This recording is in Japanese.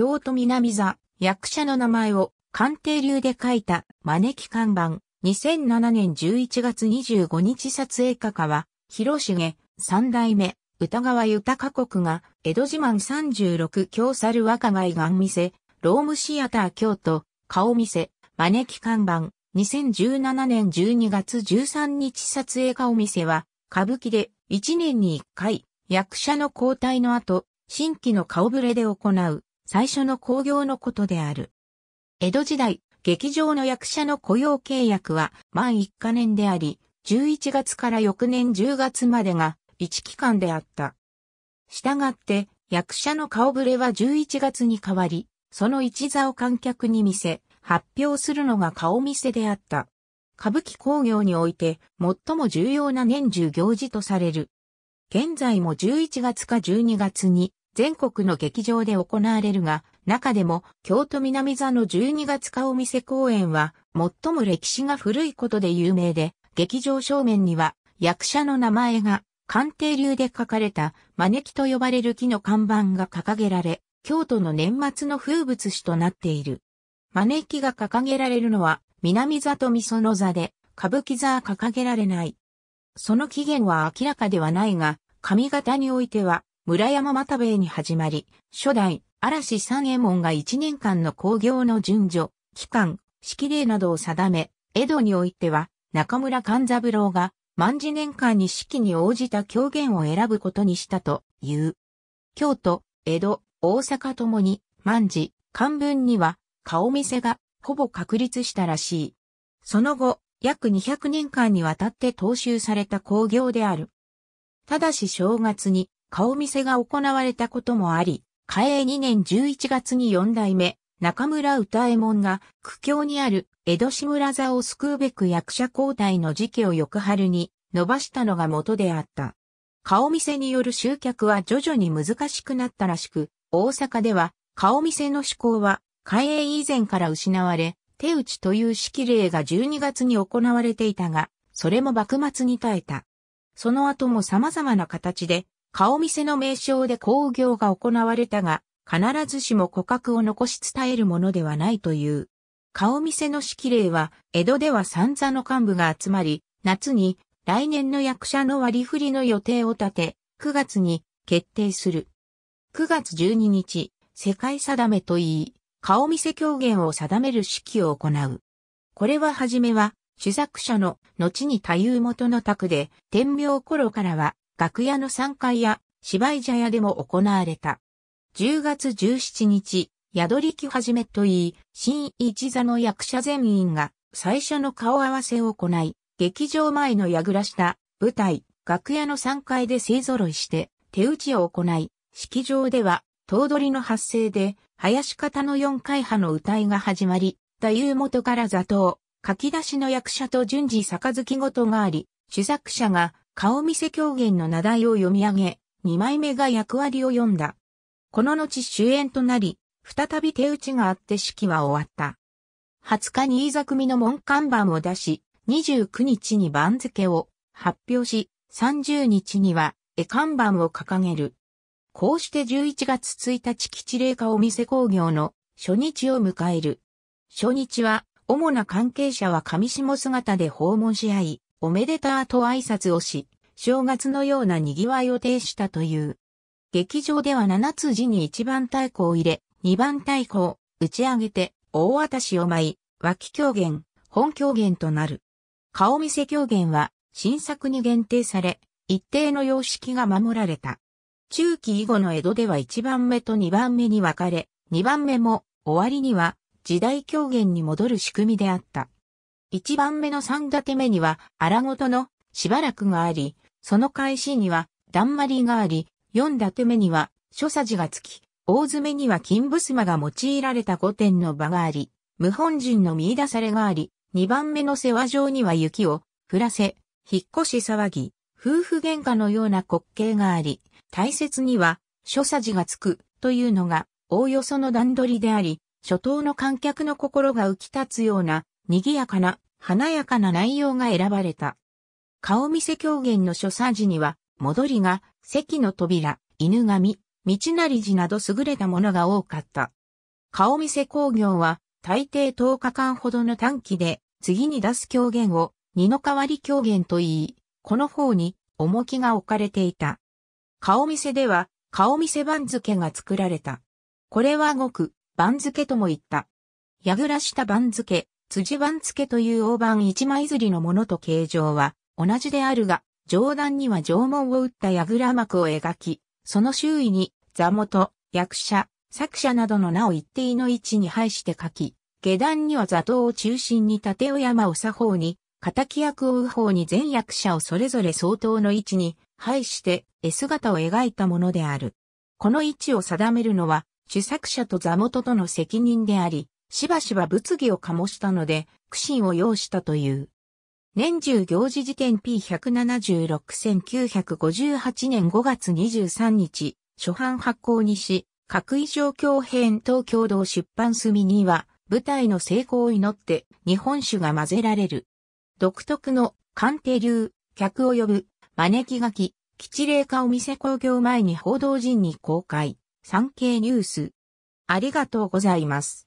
京都南座、役者の名前を鑑定流で書いた招き看板、2007年11月25日撮影家は、広重、三代目、歌川豊国が、江戸自慢36京猿若貝が見店、ロームシアター京都、顔見せ、招き看板、2017年12月13日撮影家お店は、歌舞伎で1年に1回、役者の交代の後、新規の顔ぶれで行う、最初の興行のことである。江戸時代、劇場の役者の雇用契約は満一か年であり、11月から翌年10月までが一期間であった。従って、役者の顔ぶれは11月に変わり、その一座を観客に見せ、発表するのが顔見せであった。歌舞伎工業において最も重要な年中行事とされる。現在も11月か12月に全国の劇場で行われるが、中でも京都南座の12月顔見世公演は最も歴史が古いことで有名で、劇場正面には役者の名前が官邸流で書かれた招きと呼ばれる木の看板が掲げられ、京都の年末の風物詩となっている。招きが掲げられるのは南座と噌園座で、歌舞伎座は掲げられない。その起源は明らかではないが、上方においては、村山又兵衛に始まり、初代、嵐三右衛門が1年間の興行の順序、期間、式礼などを定め、江戸においては、中村勘三郎が、万事年間に式に応じた狂言を選ぶことにしたという。京都、江戸、大阪ともに、万事、漢文には、顔見せが、ほぼ確立したらしい。その後、約200年間にわたって踏襲された工業である。ただし正月に顔見せが行われたこともあり、嘉永2年11月に4代目、中村歌右衛門が苦境にある江戸志村座を救うべく役者交代の時期を翌春に伸ばしたのが元であった。顔見せによる集客は徐々に難しくなったらしく、大阪では顔見せの趣向は開営以前から失われ、手打ちという式例が12月に行われていたが、それも幕末に耐えた。その後も様々な形で顔見せの名称で工業が行われたが、必ずしも顧客を残し伝えるものではないという。顔見せの式礼は、江戸では三座の幹部が集まり、夏に来年の役者の割り振りの予定を立て、9月に決定する。9月12日、世界定めといい、顔見せ狂言を定める式を行う。これははじめは、主作者の後に多有元の宅で、天明頃からは、楽屋の3階や芝居茶屋でも行われた。10月17日、宿り力はじめといい、新一座の役者全員が最初の顔合わせを行い、劇場前の倉下、舞台、楽屋の3階で勢揃いして、手打ちを行い、式場では、頭取の発声で、林方の4回派の歌いが始まり、太夫元から座頭、書き出しの役者と順次杯ごとがあり、主作者が顔見せ狂言の名題を読み上げ、2枚目が役割を読んだ。この後主演となり、再び手打ちがあって式は終わった。20日に飯座組の門看板を出し、29日に番付を発表し、30日には絵看板を掲げる。こうして11月1日吉礼顔お店工業の初日を迎える。初日は主な関係者は上下姿で訪問し合い、おめでたーと挨拶をし、正月のような賑わいを呈したという。劇場では7つ字に1番太鼓を入れ、2番太鼓を打ち上げて、大渡しを舞い、脇狂言、本狂言となる。顔見せ狂言は新作に限定され、一定の様式が守られた。中期以後の江戸では1番目と2番目に分かれ、2番目も終わりには時代狂言に戻る仕組みであった。一番目の三立目には、荒ごとのしばらくがあり、その開始には、だんまりがあり、四立目には、諸さじがつき、大詰めには金ぶすが用いられた御殿の場があり、無本人の見出されがあり、二番目の世話状には雪を降らせ、引っ越し騒ぎ、夫婦喧嘩のような滑稽があり、大切には、諸さじがつくというのが、おおよその段取りであり、初頭の観客の心が浮き立つような賑やかな、華やかな内容が選ばれた。顔見せ狂言の所作時には、戻りが、席の扉、犬神、道成寺など優れたものが多かった。顔見せ工業は、大抵10日間ほどの短期で、次に出す狂言を、二の代わり狂言と言い、この方に、重きが置かれていた。顔見せでは、顔見せ番付が作られた。これはごく、番付とも言った。矢倉下番付、辻番付という大判一枚ずりのものと形状は同じであるが、上段には縄文を打った櫓幕を描き、その周囲に座元、役者、作者などの名を一定の位置に配して書き、下段には座頭を中心に縦を山を作法に、敵役を右方に全役者をそれぞれ相当の位置に配して絵姿を描いたものである。この位置を定めるのは、主作者と座元との責任であり、しばしば物議を醸したので、苦心を要したという。年中行事辞典 P176-1958 年5月23日、初版発行にし、各異状況編と共同出版隅には、舞台の成功を祈って日本酒が混ぜられる。独特の鑑定流、客を呼ぶ、招き書き、吉礼化お店工業前に報道陣に公開、産経ニュース。ありがとうございます。